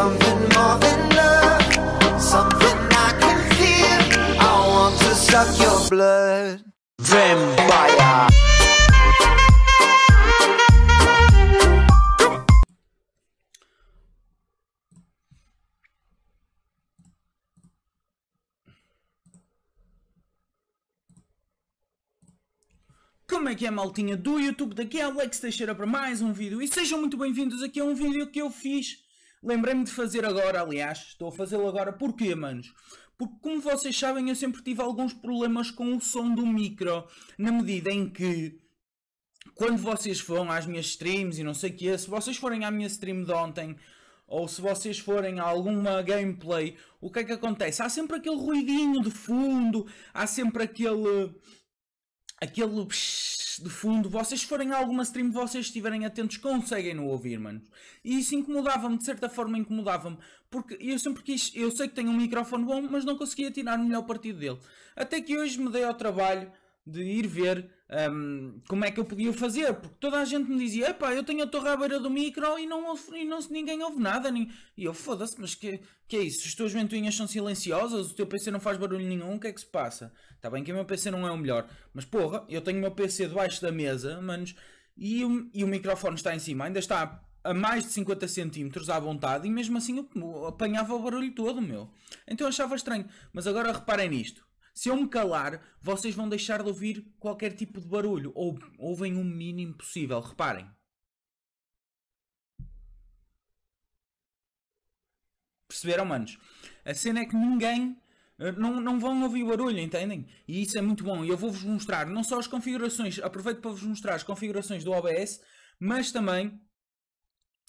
Something more than love Something I can feel I want to suck your blood Vampire Como é que é maltinha do YouTube? Daqui é Alex Teixeira para mais um vídeo e sejam muito bem-vindos aqui a um vídeo que eu fiz Lembrei-me de fazer agora, aliás, estou a fazê-lo agora. Porquê, manos? Porque, como vocês sabem, eu sempre tive alguns problemas com o som do micro, na medida em que quando vocês vão às minhas streams e não sei o que, se vocês forem à minha stream de ontem ou se vocês forem a alguma gameplay, o que é que acontece? Há sempre aquele ruidinho de fundo, há sempre aquele. aquele. Psh, de fundo, vocês forem a alguma stream, vocês estiverem atentos, conseguem-no ouvir, mano E isso incomodava-me, de certa forma incomodava-me, porque eu sempre quis, eu sei que tenho um microfone bom, mas não conseguia tirar o melhor partido dele. Até que hoje me dei ao trabalho de ir ver um, como é que eu podia fazer, porque toda a gente me dizia, epá, eu tenho a torre à beira do micro e não, e não ninguém ouve nada, nem... e eu, foda-se, mas que, que é isso, as tuas ventoinhas são silenciosas, o teu PC não faz barulho nenhum, o que é que se passa? Está bem que o meu PC não é o melhor, mas porra, eu tenho o meu PC debaixo da mesa, manos, e o, e o microfone está em cima, ainda está a mais de 50 centímetros à vontade e mesmo assim eu apanhava o barulho todo, meu. Então eu achava estranho. Mas agora reparem nisto. Se eu me calar, vocês vão deixar de ouvir qualquer tipo de barulho. Ou ouvem o um mínimo possível, reparem. Perceberam, manos? A cena é que ninguém. Eh, não, não vão ouvir barulho, entendem? E isso é muito bom. E eu vou-vos mostrar não só as configurações, aproveito para vos mostrar as configurações do OBS, mas também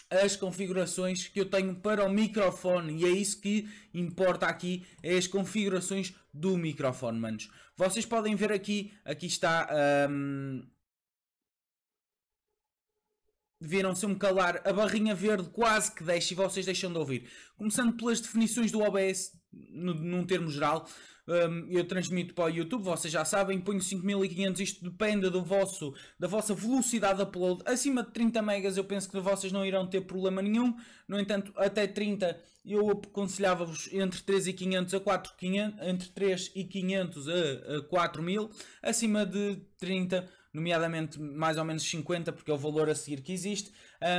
as configurações que eu tenho para o microfone e é isso que importa aqui, é as configurações do microfone, manos. Vocês podem ver aqui, aqui está um, viram-se um calar, a barrinha verde quase que desce e vocês deixam de ouvir. Começando pelas definições do OBS, no, num termo geral, um, eu transmito para o YouTube, vocês já sabem, ponho 5500, isto depende do vosso, da vossa velocidade de upload. Acima de 30 megas eu penso que vocês não irão ter problema nenhum, no entanto, até 30 eu aconselhava-vos entre 3 e 500 a 4 500, entre 3 e 500 a, a 4000, acima de 30 nomeadamente mais ou menos 50, porque é o valor a seguir que existe,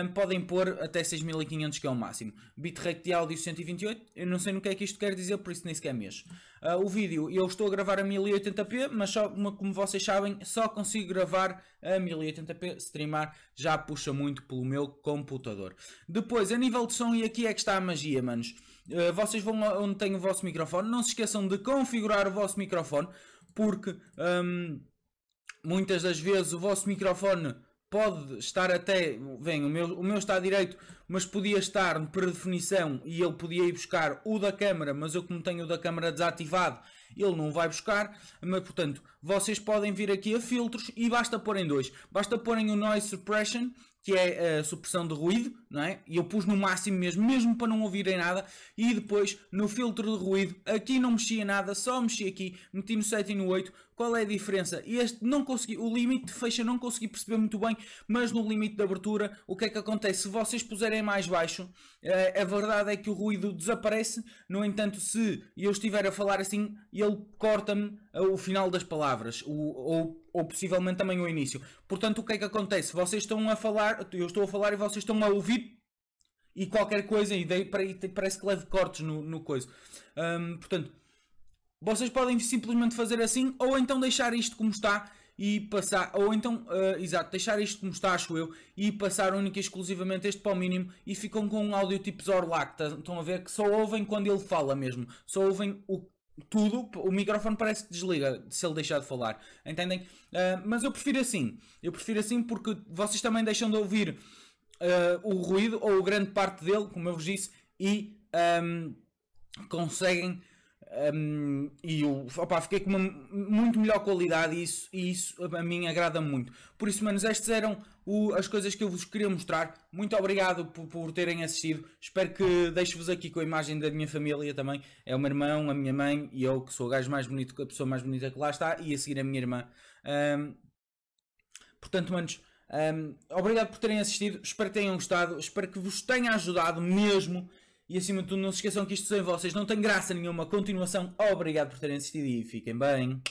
um, podem pôr até 6500, que é o máximo. Bitrate de áudio 128, eu não sei no que é que isto quer dizer, por isso nem sequer mesmo. Uh, ah, o vídeo, eu estou a gravar a 1080p, mas só, como vocês sabem, só consigo gravar a 1080p, streamar já puxa muito pelo meu computador. Depois, a nível de som, e aqui é que está a magia, manos. Ah, vocês vão onde tem o vosso microfone, não se esqueçam de configurar o vosso microfone, porque... Um, Muitas das vezes o vosso microfone pode estar até. Vem, o meu, o meu está direito, mas podia estar por definição e ele podia ir buscar o da câmera, mas eu, como tenho o da câmera desativado, ele não vai buscar, mas portanto, vocês podem vir aqui a filtros e basta pôr em dois. Basta porem o noise suppression, que é a eh, supressão de ruído, não é? E eu pus no máximo mesmo, mesmo para não ouvirem nada, e depois no filtro de ruído, aqui não mexia nada, só mexi aqui, meti no 7 e no 8. Qual é a diferença? Este não consegui, o limite de fecha não consegui perceber muito bem, mas no limite de abertura, o que é que acontece? Se vocês puserem mais baixo, eh, a verdade é que o ruído desaparece, no entanto, se eu estiver a falar assim, ele corta-me uh, o final das palavras, ou, ou, ou, possivelmente também o início. Portanto, o que é que acontece? Vocês estão a falar, eu estou a falar e vocês estão a ouvir e qualquer coisa, e daí parece que leve cortes no, no coisa. portanto, vocês podem simplesmente fazer assim, ou então deixar isto como está e passar, ou então, uh, exato, deixar isto como está, acho eu, e passar única e exclusivamente este para o mínimo e ficam com um áudio tipo Zorlac, tá, estão a ver que só ouvem quando ele fala mesmo, só ouvem o tudo, o microfone parece que desliga se ele deixar de falar, entendem? Uh, mas eu prefiro assim, eu prefiro assim porque vocês também deixam de ouvir uh, o ruído ou grande parte dele, como eu vos disse, e um, ah, conseguem um, e eu opa, fiquei com uma muito melhor qualidade e isso, e isso a mim agrada muito. Por isso, manos, estas eram o, as coisas que eu vos queria mostrar. Muito obrigado por, por terem assistido. Espero que deixe-vos aqui com a imagem da minha família também. É o meu irmão, a minha mãe e eu, que sou o gajo mais bonito, a pessoa mais bonita que lá está, e a seguir a minha irmã. Um, portanto, manos, um, obrigado por terem assistido. Espero que tenham gostado. Espero que vos tenha ajudado mesmo. E acima de tudo, não se esqueçam que isto sem vocês não tem graça nenhuma. Continuação, obrigado por terem assistido e fiquem bem.